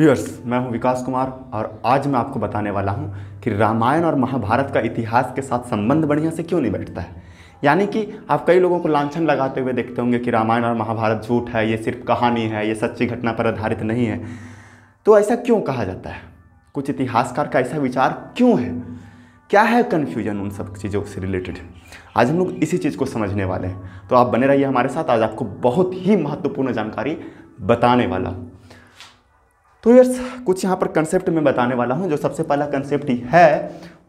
yes मैं हूं विकास कुमार और आज मैं आपको बताने वाला हूं कि रामायण और महाभारत का इतिहास के साथ संबंध बढ़िया से क्यों नहीं बैठता है यानी कि आप कई लोगों को लांछन लगाते हुए देखते होंगे कि रामायण और महाभारत झूठ है ये सिर्फ कहानी है ये सच्ची घटना पर आधारित नहीं है तो ऐसा क्यों कहा जाता है कुछ इतिहासकार का ऐसा विचार क्यों है क्या है कन्फ्यूजन उन सब चीज़ों से रिलेटेड आज हम लोग इसी चीज़ को समझने वाले हैं तो आप बने रहिए हमारे साथ आज आपको बहुत ही महत्वपूर्ण जानकारी बताने वाला हूँ तो ये कुछ यहाँ पर कंसेप्ट मैं बताने वाला हूँ जो सबसे पहला कंसेप्ट है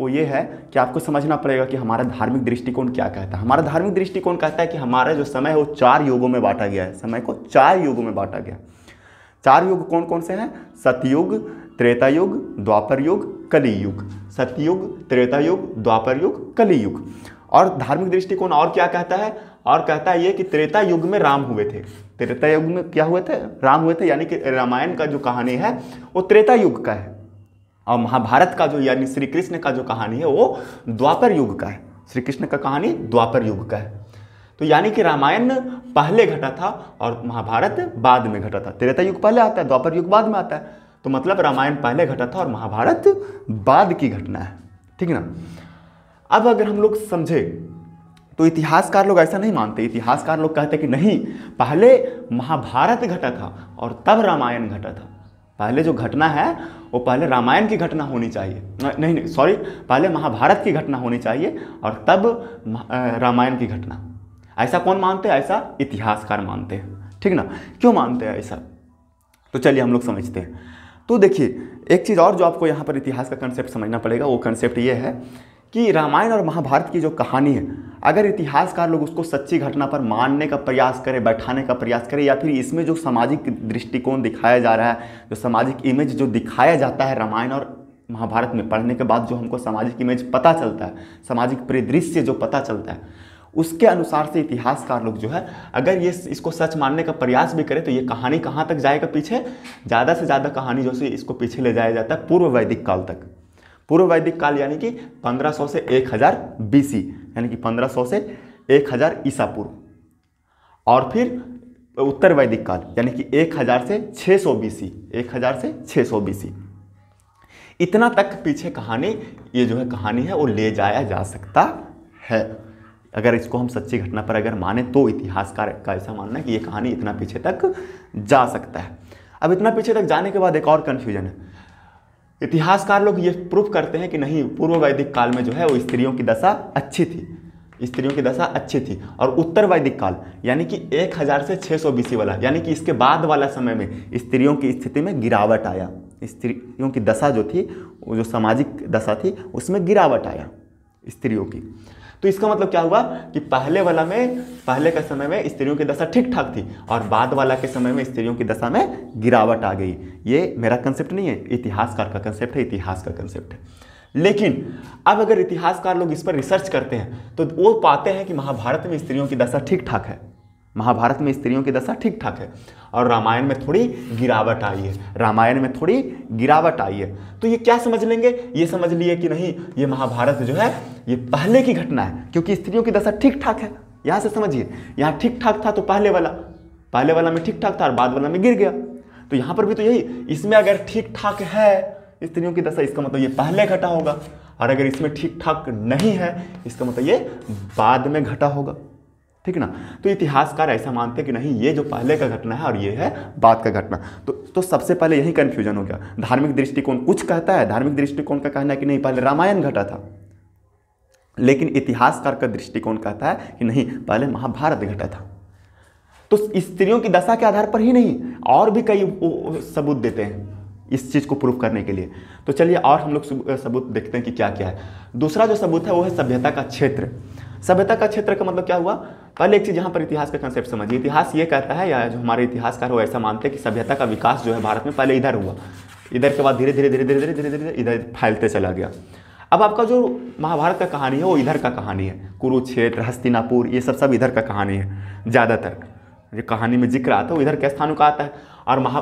वो ये है कि आपको समझना पड़ेगा कि हमारा धार्मिक दृष्टिकोण क्या कहता है हमारा धार्मिक दृष्टिकोण कहता है कि हमारा जो समय है वो चार युगों में बांटा गया है समय को चार युगों में बांटा गया चार युग कौन कौन से हैं सतयुग त्रेता युग द्वापर युग कली युग सतयुग त्रेता युग द्वापर युग कली युग और धार्मिक दृष्टिकोण और क्या कहता है और कहता है ये कि त्रेता युग में राम हुए थे त्रेता युग में क्या हुए थे राम हुए थे यानी कि रामायण का जो कहानी है वो त्रेता युग का है और महाभारत का जो यानी श्री कृष्ण का जो कहानी है वो द्वापर युग का है श्री कृष्ण का कहानी द्वापर युग का है तो यानी कि रामायण पहले घटा था और महाभारत बाद में घटा था त्रेता युग पहले आता है द्वापर युग बाद में आता है तो मतलब रामायण पहले घटा था और महाभारत बाद की घटना है ठीक है ना अब अगर हम लोग समझे तो इतिहासकार लोग ऐसा नहीं मानते इतिहासकार लोग कहते कि नहीं पहले महाभारत घटा था और तब रामायण घटा था पहले जो घटना है वो पहले रामायण की घटना होनी चाहिए नहीं नहीं सॉरी पहले महाभारत की घटना होनी चाहिए और तब रामायण की घटना ऐसा कौन मानते हैं ऐसा इतिहासकार मानते हैं ठीक ना क्यों मानते हैं ऐसा तो चलिए हम लोग समझते हैं तो देखिए एक चीज़ और जो आपको यहाँ पर इतिहास का कंसेप्ट समझना पड़ेगा वो कंसेप्ट ये है कि रामायण और महाभारत की जो कहानी है अगर इतिहासकार लोग उसको सच्ची घटना पर मानने का प्रयास करें बैठाने का प्रयास करें या फिर इसमें जो सामाजिक दृष्टिकोण दिखाया जा रहा है जो सामाजिक इमेज जो दिखाया जाता है रामायण और महाभारत में पढ़ने के बाद जो हमको सामाजिक इमेज पता चलता है सामाजिक परिदृश्य जो पता चलता है उसके अनुसार से इतिहासकार लोग जो है अगर ये इसको सच मानने का प्रयास भी करें तो ये कहानी कहाँ तक जाएगा पीछे ज़्यादा से ज़्यादा कहानी जो है इसको पीछे ले जाया जाता है पूर्व वैदिक काल तक पूर्व वैदिक काल यानी कि 1500 से 1000 हज़ार बीसी यानी कि 1500 से 1000 हज़ार ईसा पूर्व और फिर उत्तर वैदिक काल यानी कि 1000 से 600 बीसी 1000 से 600 बीसी इतना तक पीछे कहानी ये जो है कहानी है वो ले जाया जा सकता है अगर इसको हम सच्ची घटना पर अगर माने तो इतिहासकार का ऐसा मानना है कि ये कहानी इतना पीछे तक जा सकता है अब इतना पीछे तक जाने के बाद एक और कन्फ्यूजन है इतिहासकार लोग ये प्रूफ करते हैं कि नहीं पूर्व वैदिक काल में जो है वो स्त्रियों की दशा अच्छी थी स्त्रियों की दशा अच्छी थी और उत्तर वैदिक काल यानी कि 1000 से 600 सौ बीसी वाला यानी कि इसके बाद वाला समय में स्त्रियों की स्थिति में गिरावट आया स्त्रियों की दशा जो थी जो सामाजिक दशा थी उसमें गिरावट आया स्त्रियों की तो इसका मतलब क्या हुआ कि पहले वाला में पहले के समय में स्त्रियों की दशा ठीक ठाक थी और बाद वाला के समय में स्त्रियों की दशा में गिरावट आ गई ये मेरा कंसेप्ट नहीं है इतिहासकार का कंसेप्ट है इतिहास का कंसेप्ट है लेकिन अब अगर इतिहासकार लोग इस पर रिसर्च करते हैं तो वो पाते हैं कि महाभारत में स्त्रियों की दशा ठीक ठाक है महाभारत में स्त्रियों की दशा ठीक ठाक है और रामायण में थोड़ी गिरावट आई है रामायण में थोड़ी गिरावट आई है तो ये क्या समझ लेंगे ये समझ लिए कि नहीं ये महाभारत जो है ये पहले की घटना है क्योंकि स्त्रियों की दशा ठीक ठाक है यहाँ से समझिए यहाँ ठीक ठाक था तो पहले वाला पहले वाला में ठीक ठाक था और बाद वाला में गिर गया तो यहाँ पर भी तो यही इसमें अगर ठीक ठाक है स्त्रियों की दशा इसका मतलब ये पहले घटा होगा और अगर इसमें ठीक ठाक नहीं है इसका मतलब ये बाद में घटा होगा ठीक ना तो इतिहासकार ऐसा मानते हैं कि नहीं ये जो पहले का घटना है और ये है बाद का घटना तो तो सबसे पहले यही कन्फ्यूजन हो गया धार्मिक दृष्टिकोण कुछ कहता है धार्मिक दृष्टिकोण का कहना है कि नहीं पहले रामायण घटा था लेकिन इतिहासकार का दृष्टिकोण कहता है कि नहीं पहले महाभारत घटा था तो स्त्रियों की दशा के आधार पर ही नहीं और भी कई सबूत देते हैं इस चीज़ को प्रूफ करने के लिए तो चलिए और हम लोग सबूत देखते हैं कि क्या क्या है दूसरा जो सबूत है वो है सभ्यता का क्षेत्र सभ्यता का क्षेत्र का मतलब क्या हुआ पहले एक चीज़ यहाँ पर इतिहास का कंसेप्ट समझिए इतिहास ये कहता है या जो हमारे इतिहासकार वो ऐसा मानते हैं कि सभ्यता का विकास जो है भारत में पहले इधर हुआ इधर के बाद धीरे धीरे धीरे धीरे धीरे धीरे धीरे इधर फैलते चला गया अब आपका जो महाभारत का कहानी है वो इधर का कहानी है कुरुक्षेत्र हस्तिनापुर ये सब सब इधर का कहानी है ज़्यादातर जो कहानी में जिक्र आता है वो इधर के स्थानों का आता है और महा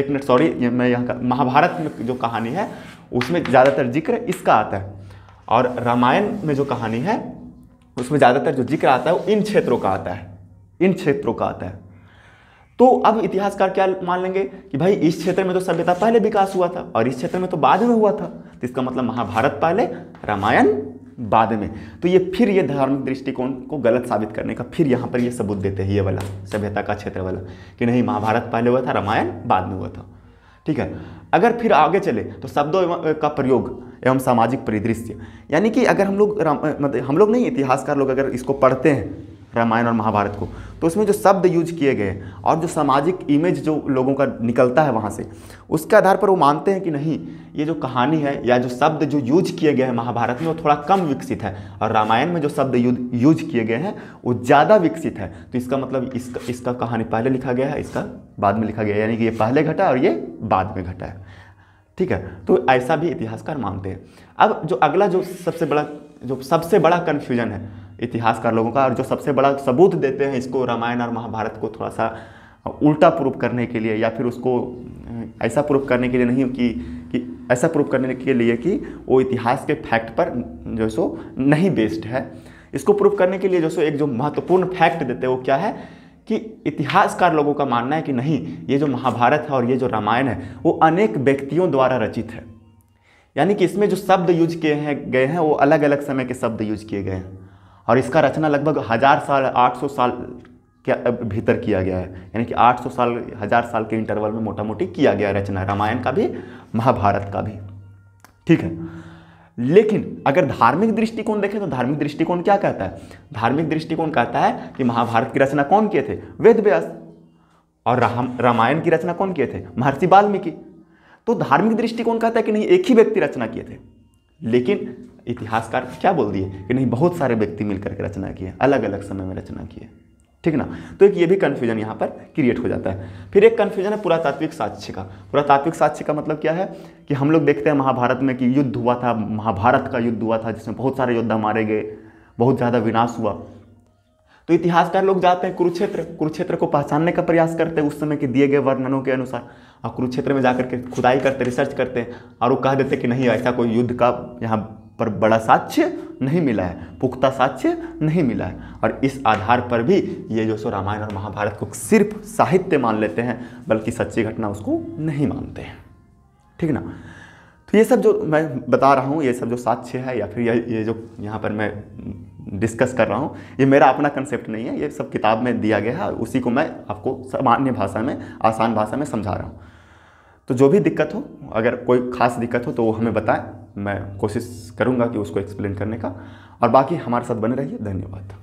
एक मिनट सॉरी मैं यहाँ का महाभारत में जो कहानी है उसमें ज़्यादातर जिक्र इसका आता है और रामायण में जो कहानी है उसमें ज़्यादातर जो जिक्र आता है वो इन क्षेत्रों का आता है इन क्षेत्रों का आता है तो अब इतिहासकार क्या मान लेंगे कि भाई इस क्षेत्र में तो सभ्यता पहले विकास हुआ था और इस क्षेत्र में तो बाद में हुआ था तो इसका मतलब महाभारत पहले रामायण बाद में तो ये फिर ये धार्मिक दृष्टिकोण को गलत साबित करने का फिर यहाँ पर ये सबूत देते हैं ये वाला सभ्यता का क्षेत्र वाला कि नहीं महाभारत पहले हुआ था रामायण बाद में हुआ था ठीक है अगर फिर आगे चले तो शब्दों का प्रयोग एवं सामाजिक परिदृश्य यानी कि अगर हम लोग मतलब हम लोग नहीं इतिहासकार लोग अगर इसको पढ़ते हैं रामायण और महाभारत को तो उसमें जो शब्द यूज किए गए और जो सामाजिक इमेज जो लोगों का निकलता है वहाँ से उसके आधार पर वो मानते हैं कि नहीं ये जो कहानी है या जो शब्द जो यूज किए गए हैं महाभारत में वो थोड़ा कम विकसित है और रामायण में जो शब्द यूज किए गए हैं वो ज़्यादा विकसित है तो इसका मतलब इसका इसका कहानी पहले लिखा गया है इसका बाद में लिखा गया है यानी कि ये पहले घटा और ये बाद में घटा है ठीक है तो ऐसा भी इतिहासकार मानते हैं अब जो अगला जो सबसे बड़ा जो सबसे बड़ा कन्फ्यूजन है इतिहासकार लोगों का और जो सबसे बड़ा सबूत देते हैं इसको रामायण और महाभारत को थोड़ा सा उल्टा प्रूफ करने के लिए या फिर उसको ऐसा प्रूफ करने के लिए नहीं कि कि ऐसा प्रूफ करने के लिए कि वो इतिहास के फैक्ट पर जो सो नहीं बेस्ड है इसको प्रूफ करने के लिए जो सो एक जो महत्वपूर्ण फैक्ट देते हैं वो क्या है कि इतिहासकार लोगों का मानना है कि नहीं ये जो महाभारत है और ये जो रामायण है वो अनेक व्यक्तियों द्वारा रचित है यानी कि इसमें जो शब्द यूज किए हैं गए हैं वो अलग अलग समय के शब्द यूज किए गए हैं और इसका रचना लगभग हज़ार साल 800 साल के भीतर किया गया है यानी कि 800 साल हज़ार साल के इंटरवल में मोटा मोटी किया गया रचना रामायण का भी महाभारत का भी ठीक है लेकिन अगर धार्मिक दृष्टिकोण देखें तो धार्मिक दृष्टिकोण क्या कहता है धार्मिक दृष्टिकोण कहता है कि महाभारत की रचना कौन किए थे वेद व्यास और रामायण की रचना कौन किए थे महर्षि वाल्मीकि तो धार्मिक दृष्टिकोण कहता है कि नहीं एक ही व्यक्ति रचना किए थे लेकिन इतिहासकार क्या बोल दिए कि नहीं बहुत सारे व्यक्ति मिलकर के रचना किए अलग अलग समय में रचना किए ठीक ना तो एक ये भी कन्फ्यूजन यहाँ पर क्रिएट हो जाता है फिर एक कन्फ्यूजन है पुरातात्विक साक्ष्य का पुरातात्विक साक्ष्य का मतलब क्या है कि हम लोग देखते हैं महाभारत में कि युद्ध हुआ था महाभारत का युद्ध हुआ था जिसमें बहुत सारे योद्धा मारे गए बहुत ज़्यादा विनाश हुआ तो इतिहासकार लोग जाते हैं कुरुक्षेत्र कुरुक्षेत्र को पहचानने का प्रयास करते हैं उस समय के दिए गए वर्णनों के अनुसार और कुरुक्षेत्र में जाकर के खुदाई करते रिसर्च करते हैं और वो कह देते कि नहीं ऐसा कोई युद्ध का यहाँ पर बड़ा साक्ष्य नहीं मिला है पुख्ता साक्ष्य नहीं मिला है और इस आधार पर भी ये जो सो रामायण और महाभारत को सिर्फ साहित्य मान लेते हैं बल्कि सच्ची घटना उसको नहीं मानते हैं ठीक ना तो ये सब जो मैं बता रहा हूँ ये सब जो साक्ष्य है या फिर ये ये जो यहाँ पर मैं डिस्कस कर रहा हूँ ये मेरा अपना कंसेप्ट नहीं है ये सब किताब में दिया गया है उसी को मैं आपको सामान्य भाषा में आसान भाषा में समझा रहा हूँ तो जो भी दिक्कत हो अगर कोई खास दिक्कत हो तो वो हमें बताएं मैं कोशिश करूँगा कि उसको एक्सप्लेन करने का और बाकी हमारे साथ बने रहिए धन्यवाद